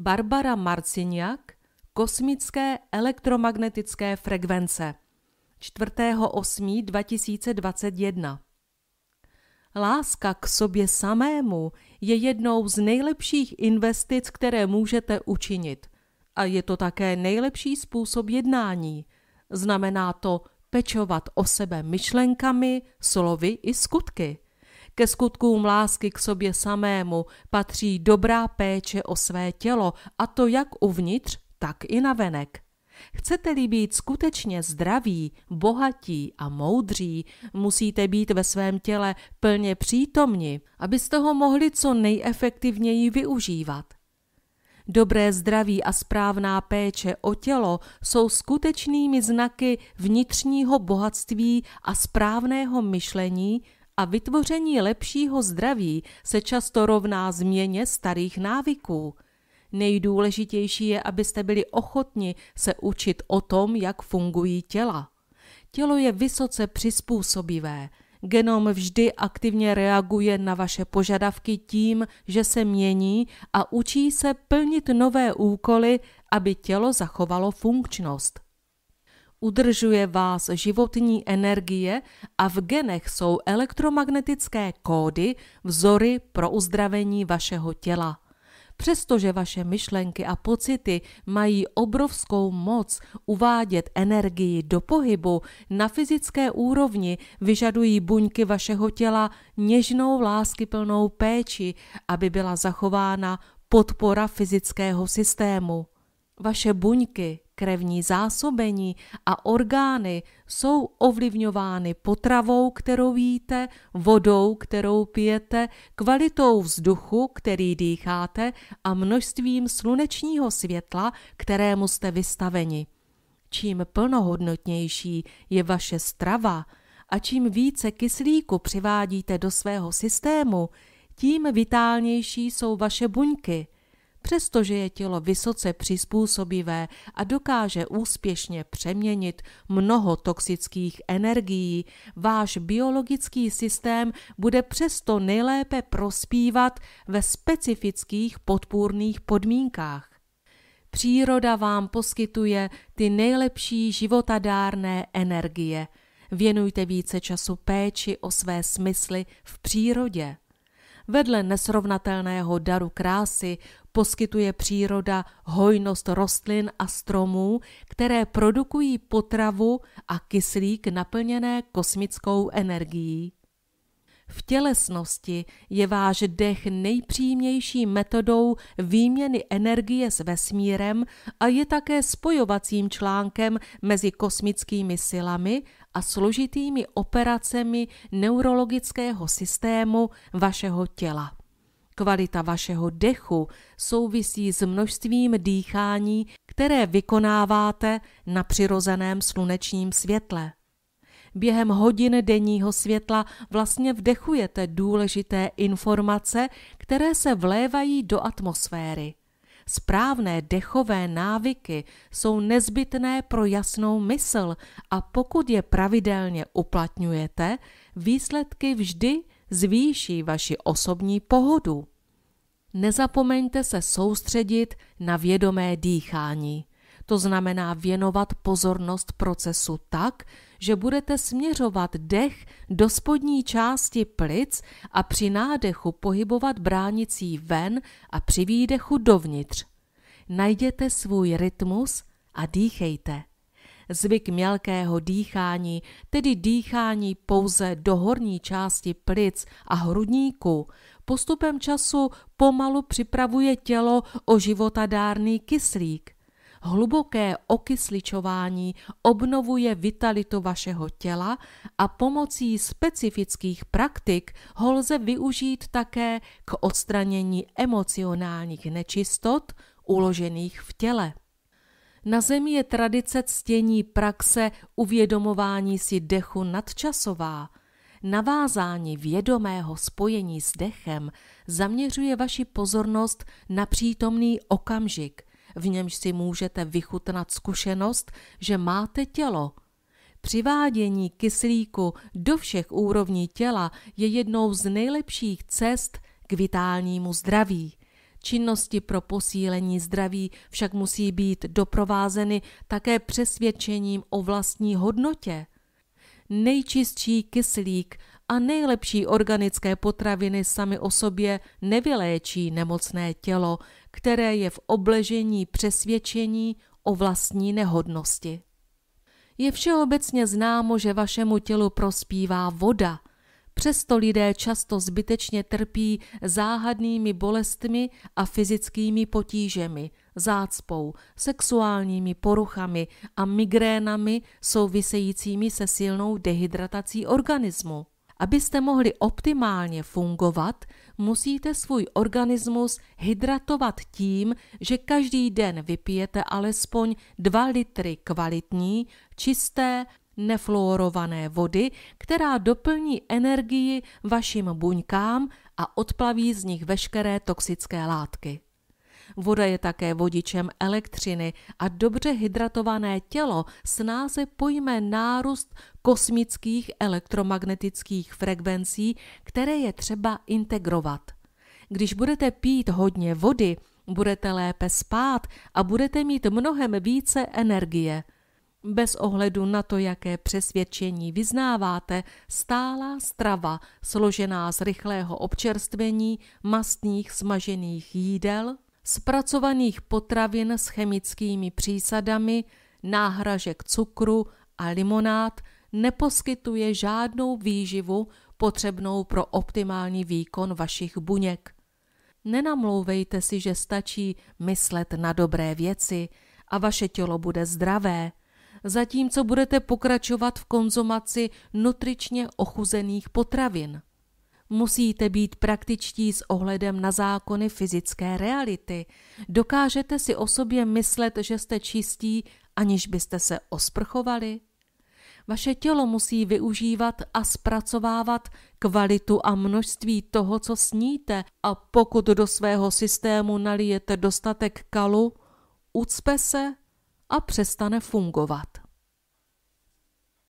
Barbara Marciniak Kosmické elektromagnetické frekvence 4.8.2021 Láska k sobě samému je jednou z nejlepších investic, které můžete učinit. A je to také nejlepší způsob jednání. Znamená to pečovat o sebe myšlenkami, slovy i skutky. Ke skutkům lásky k sobě samému patří dobrá péče o své tělo, a to jak uvnitř, tak i navenek. Chcete-li být skutečně zdraví, bohatí a moudří, musíte být ve svém těle plně přítomni, abyste ho mohli co nejefektivněji využívat. Dobré zdraví a správná péče o tělo jsou skutečnými znaky vnitřního bohatství a správného myšlení a vytvoření lepšího zdraví se často rovná změně starých návyků. Nejdůležitější je, abyste byli ochotni se učit o tom, jak fungují těla. Tělo je vysoce přizpůsobivé. Genom vždy aktivně reaguje na vaše požadavky tím, že se mění a učí se plnit nové úkoly, aby tělo zachovalo funkčnost udržuje vás životní energie a v genech jsou elektromagnetické kódy, vzory pro uzdravení vašeho těla. Přestože vaše myšlenky a pocity mají obrovskou moc uvádět energii do pohybu, na fyzické úrovni vyžadují buňky vašeho těla něžnou láskyplnou péči, aby byla zachována podpora fyzického systému. Vaše buňky krevní zásobení a orgány jsou ovlivňovány potravou, kterou jíte, vodou, kterou pijete, kvalitou vzduchu, který dýcháte a množstvím slunečního světla, kterému jste vystaveni. Čím plnohodnotnější je vaše strava a čím více kyslíku přivádíte do svého systému, tím vitálnější jsou vaše buňky – Přestože je tělo vysoce přizpůsobivé a dokáže úspěšně přeměnit mnoho toxických energií, váš biologický systém bude přesto nejlépe prospívat ve specifických podpůrných podmínkách. Příroda vám poskytuje ty nejlepší životadárné energie. Věnujte více času péči o své smysly v přírodě. Vedle nesrovnatelného daru krásy poskytuje příroda hojnost rostlin a stromů, které produkují potravu a kyslík naplněné kosmickou energií. V tělesnosti je váš dech nejpřímější metodou výměny energie s vesmírem a je také spojovacím článkem mezi kosmickými silami a složitými operacemi neurologického systému vašeho těla. Kvalita vašeho dechu souvisí s množstvím dýchání, které vykonáváte na přirozeném slunečním světle. Během hodin denního světla vlastně vdechujete důležité informace, které se vlévají do atmosféry. Správné dechové návyky jsou nezbytné pro jasnou mysl a pokud je pravidelně uplatňujete, výsledky vždy zvýší vaši osobní pohodu. Nezapomeňte se soustředit na vědomé dýchání. To znamená věnovat pozornost procesu tak, že budete směřovat dech do spodní části plic a při nádechu pohybovat bránicí ven a při výdechu dovnitř. Najděte svůj rytmus a dýchejte. Zvyk mělkého dýchání, tedy dýchání pouze do horní části plic a hrudníku, postupem času pomalu připravuje tělo o životadárný kyslík – Hluboké okysličování obnovuje vitalitu vašeho těla a pomocí specifických praktik ho lze využít také k odstranění emocionálních nečistot uložených v těle. Na zemi je tradice ctění praxe uvědomování si dechu nadčasová. Navázání vědomého spojení s dechem zaměřuje vaši pozornost na přítomný okamžik – v němž si můžete vychutnat zkušenost, že máte tělo. Přivádění kyslíku do všech úrovní těla je jednou z nejlepších cest k vitálnímu zdraví. Činnosti pro posílení zdraví však musí být doprovázeny také přesvědčením o vlastní hodnotě. Nejčistší kyslík a nejlepší organické potraviny sami o sobě nevyléčí nemocné tělo, které je v obležení přesvědčení o vlastní nehodnosti. Je všeobecně známo, že vašemu tělu prospívá voda, přesto lidé často zbytečně trpí záhadnými bolestmi a fyzickými potížemi, zácpou, sexuálními poruchami a migrénami souvisejícími se silnou dehydratací organismu. Abyste mohli optimálně fungovat, musíte svůj organismus hydratovat tím, že každý den vypijete alespoň 2 litry kvalitní, čisté, nefluorované vody, která doplní energii vašim buňkám a odplaví z nich veškeré toxické látky. Voda je také vodičem elektřiny a dobře hydratované tělo snáze pojme nárůst kosmických elektromagnetických frekvencí, které je třeba integrovat. Když budete pít hodně vody, budete lépe spát a budete mít mnohem více energie. Bez ohledu na to, jaké přesvědčení vyznáváte, stálá strava, složená z rychlého občerstvení, mastných smažených jídel, zpracovaných potravin s chemickými přísadami, náhražek cukru a limonád neposkytuje žádnou výživu potřebnou pro optimální výkon vašich buněk. Nenamlouvejte si, že stačí myslet na dobré věci a vaše tělo bude zdravé, zatímco budete pokračovat v konzumaci nutričně ochuzených potravin. Musíte být praktičtí s ohledem na zákony fyzické reality. Dokážete si o sobě myslet, že jste čistí, aniž byste se osprchovali? Vaše tělo musí využívat a zpracovávat kvalitu a množství toho, co sníte a pokud do svého systému nalijete dostatek kalu, ucpe se a přestane fungovat.